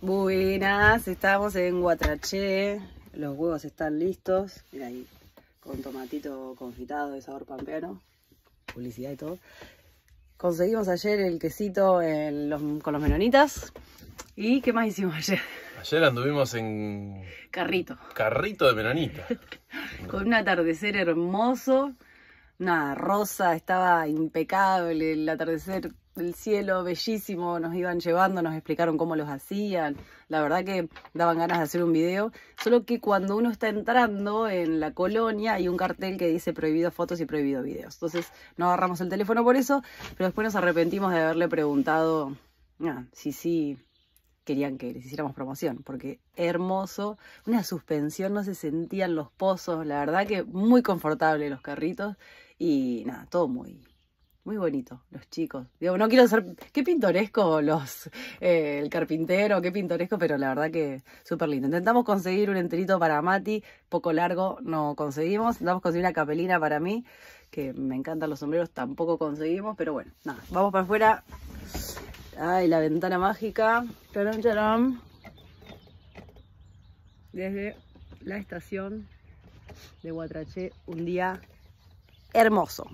Buenas, estamos en Guatraché. Los huevos están listos. Mira ahí, con tomatito confitado de sabor pampeano. Publicidad y todo. Conseguimos ayer el quesito con los menonitas. ¿Y qué más hicimos ayer? Ayer anduvimos en... Carrito. Carrito de menonita. con un atardecer hermoso nada, rosa, estaba impecable, el atardecer el cielo bellísimo, nos iban llevando, nos explicaron cómo los hacían. La verdad que daban ganas de hacer un video. Solo que cuando uno está entrando en la colonia hay un cartel que dice prohibido fotos y prohibido videos. Entonces no agarramos el teléfono por eso, pero después nos arrepentimos de haberle preguntado nada, ah, si sí querían que les hiciéramos promoción, porque hermoso, una suspensión, no se sentían los pozos, la verdad que muy confortable los carritos y nada, todo muy, muy bonito, los chicos. Digo, no quiero ser, qué pintoresco los, eh, el carpintero, qué pintoresco, pero la verdad que súper lindo. Intentamos conseguir un enterito para Mati, poco largo no conseguimos, intentamos conseguir una capelina para mí, que me encantan los sombreros, tampoco conseguimos, pero bueno, nada, vamos para afuera, Ay, la ventana mágica. Charam, charam. Desde la estación de Guatraché, un día hermoso.